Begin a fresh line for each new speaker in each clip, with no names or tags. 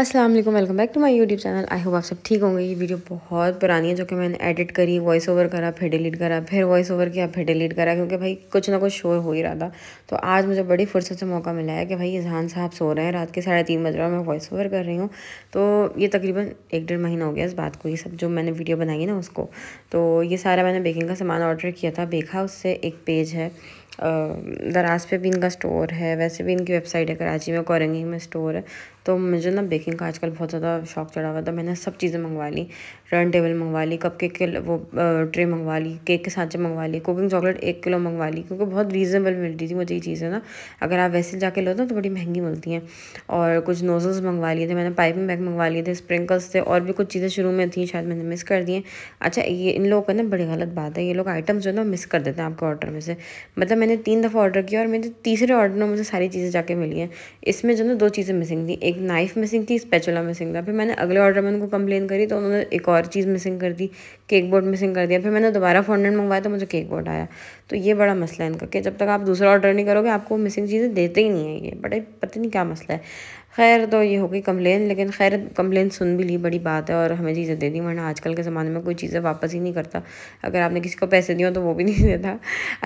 अस्सलाम वालेकुम welcome back to my YouTube channel I hope आप सब ठीक होंगे ये वीडियो बहुत पुरानी है जो कि मैंने एडिट करी वॉइस ओवर करा फिर डिलीट करा फिर वॉइस ओवर किया फिर डिलीट करा क्योंकि भाई कुछ ना कुछ शोर हो ही रहा था तो आज मुझे बड़ी फुर्सत से मौका मिला है कि भाई इजहान साहब सो रहे हैं रात के साढ़े तीन बज रहा मैं वॉइस ओवर कर रही हूँ तो ये तकरीबन एक डेढ़ महीना हो गया इस बात को ये सब जो मैंने वीडियो बनाई ना उसको तो ये सारा मैंने बेकिंग का सामान ऑर्डर किया था बेखा उससे एक पेज है दराज पे भी इनका स्टोर है वैसे भी इनकी वेबसाइट है कराची में कोरंगी में स्टोर है तो मुझे ना बेकिंग का आजकल बहुत ज़्यादा शौक चढ़ा हुआ था मैंने सब चीज़ें मंगवा ली टर्न टेबल मंगवा ली कप केक के वो ट्रे मंगवा ली केक के साँचे मंगवा ली कुकिंग चॉकलेट एक किलो मंगवा ली क्योंकि बहुत रीज़नेबल मिलती थी मुझे ये चीज़ें ना अगर आप वैसे जाके लो ना तो बड़ी महंगी मिलती हैं और कुछ नोजल्स मंगवा लिए थे मैंने पाइपिंग बैग मंगवा लिए थे स्प्रिंकल्स थे और भी कुछ चीज़ें शुरू में थी शायद मैंने मिस कर दिए अच्छा ये इन लोगों का ना बड़ी गलत बात है ये लोग आइटम्स जो है ना मिस कर देते हैं आपके ऑर्डर में से मतलब मैंने तीन दफ़ा ऑर्डर किया और मेरे तीसरे ऑर्डर में मुझे सारी चीज़ें जाके मिली हैं इसमें जो ना दो चीज़ें मिसिंग थी एक एक नाइफ़ मिसिंग थी स्पेचुला मिसिंग था फिर मैंने अगले ऑर्डर में उनको कंप्लेन करी तो उन्होंने एक और चीज़ मिसिंग कर दी केक बोर्ड मिसिंग कर दिया फिर मैंने दोबारा फॉन्डेंट मंगवाया तो मुझे केक बोर्ड आया तो ये बड़ा मसला है इनका कि जब तक आप दूसरा ऑर्डर नहीं करोगे आपको मिसिंग चीज़ें देते ही नहीं है ये बड़े पता नहीं क्या मसला है खैर तो ये हो गई कम्प्लेन लेकिन खैर कम्प्लेन सुन भी ली बड़ी बात है और हमें चीज़ें दे दी वरना आजकल के ज़माने में कोई चीज़ें वापस ही नहीं करता अगर आपने किसी को पैसे दिए तो वो भी नहीं देता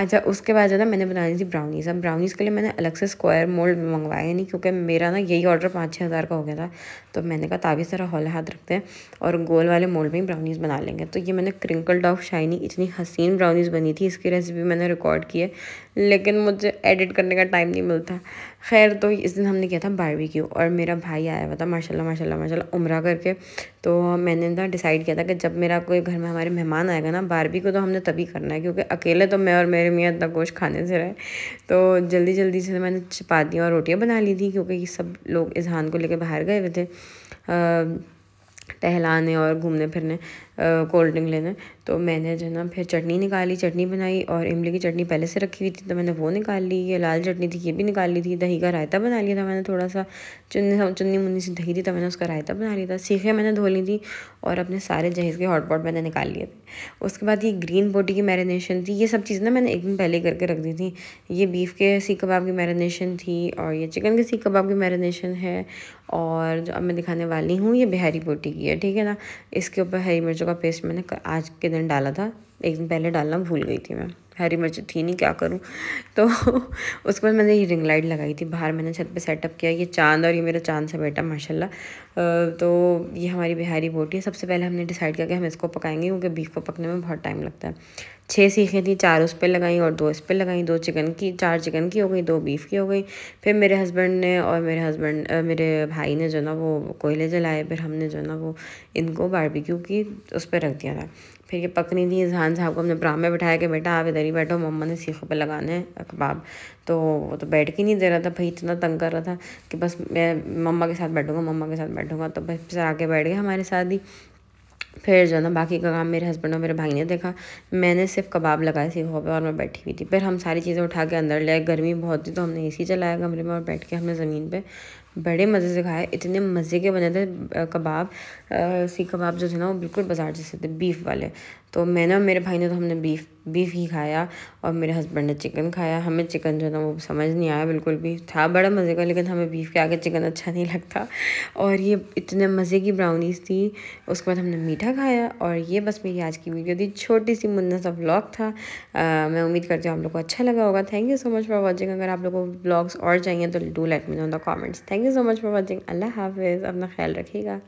अच्छा उसके बाद जो ना मैंने बनानी थी ब्राउनीज़ अब ब्राउनीज़ के लिए मैंने अलग से स्क्वायर मोल्ड मंगवाया नहीं क्योंकि मेरा ना यही ऑर्डर पाँच छः हज़ार का हो गया था तो मैंने कहा ताबी सारा हौला हाथ रखते हैं और गोल वाले मोल्ड में ही ब्राउनीज़ बना लेंगे तो ये मैंने क्रिंकल डॉफ शाइनी इतनी हसीन ब्राउनीज़ बनी थी इसकी रेसिपी मैंने रिकॉर्ड की है लेकिन मुझे एडिट करने का टाइम नहीं मिलता खैर तो इस दिन हमने किया था बारबेक्यू और मेरा भाई आया हुआ था माशाल्लाह माशाल्लाह माशाल्लाह उम्र करके तो मैंने ना डिसाइड किया था कि जब मेरा कोई घर में हमारे मेहमान आएगा ना बारहवीं को तो हमने तभी करना है क्योंकि अकेले तो मैं और मेरे मियाँ इतना गोश्त खाने से रहे तो जल्दी जल्दी से मैंने चपातियाँ और रोटियाँ बना ली थी क्योंकि सब लोग इजहान को लेकर बाहर गए हुए थे टहलाने और घूमने फिरने कोल्ड ड्रिंक लेने तो मैंने जो है ना फिर चटनी निकाली चटनी बनाई और इमली की चटनी पहले से रखी हुई थी तो मैंने वो निकाल ली ये लाल चटनी थी ये भी निकाल ली थी दही का रायता बना लिया था मैंने थोड़ा सा चुन्नी हाँ, चुन्नी मुन्नी सी दही थी तो मैंने उसका रायता बना लिया था सीखे मैंने धो ली थी और अपने सारे जहेज़ के हॉटपॉट मैंने निकाल लिए थे उसके बाद ये ग्रीन बोटी की मैरिनेशन थी ये सब चीज़ ना मैंने एक दिन पहले करके रख दी थी ये बीफ के सीख कबाब की मैरिनेशन थी और ये चिकन के सीख कबाब की मैरिनेशन है और जो अब मैं दिखाने वाली हूँ ये बिहारी बोटी है ठीक है ना इसके ऊपर हरी मिर्चों का पेस्ट मैंने आज के दिन डाला था एक दिन पहले डालना भूल गई थी मैं हरी मिर्च थी नहीं क्या करूँ तो उसके बाद मैंने ये रिंग लाइट लगाई थी बाहर मैंने छत पे सेटअप किया ये चांद और ये मेरा चांद सा बेटा माशाल्लाह तो ये हमारी बिहारी बोटी है सबसे पहले हमने डिसाइड किया कि हम इसको पकाएंगे क्योंकि बीफ को पकने में बहुत टाइम लगता है छः सीखें थी चार उस पर लगाई और दो इस पर लगाई दो चिकन की चार चिकन की हो गई दो बीफ की हो गई फिर मेरे हस्बैंड ने और मेरे हस्बैंड मेरे भाई ने जो ना वो कोयले जलाए फिर हमने जो ना वो इनको बारबेक्यू की उस पर रख दिया था फिर ये पकनी थी जहान साहब को हमने ब्राह्म में कि बेटा आप इधर मेरी बैठो मम्मा ने सीखों पे लगाने हैं कबाब तो वो तो बैठ के नहीं दे रहा था भाई इतना तंग कर रहा था कि बस मैं मम्मा के साथ बैठूंगा मम्मा के साथ बैठूंगा तो बस फिर आके बैठ गया हमारे साथ ही फिर जो है ना बाकी का काम मेरे हस्बैंड और मेरे भाई ने देखा मैंने सिर्फ कबाब लगाए सीखों पे और मैं बैठी हुई थी फिर हम सारी चीज़ें उठा के अंदर ले गर्मी बहुत थी तो हमने ए चलाया कमरे में और बैठ के हमने ज़मीन पे बड़े मज़े से खाए इतने मज़े के बने थे कबाब सीख कबाब जो थे ना वो बिल्कुल बाजार जैसे थे बीफ़ वाले तो मैंने और मेरे भाई ने तो हमने बीफ़ बीफ ही खाया और मेरे हस्बैंड ने चिकन खाया हमें चिकन जो ना वो समझ नहीं आया बिल्कुल भी था बड़ा मज़े का लेकिन हमें बीफ के आगे चिकन अच्छा नहीं लगता और ये इतने मज़े की ब्राउनीज़ थी उसके बाद हमने मीठा खाया और ये बस मेरी आज की वीडियो थी छोटी सी मुन्ना सा ब्लॉग था आ, मैं उम्मीद करती हूँ आप लोग को अच्छा लगा होगा thank you so much for watching अगर आप लोग को ब्लॉग्स और चाहिए तो do let me know the comments thank thank you so much for watching अल्लाह हाफिज़ अपना ख्याल रखिएगा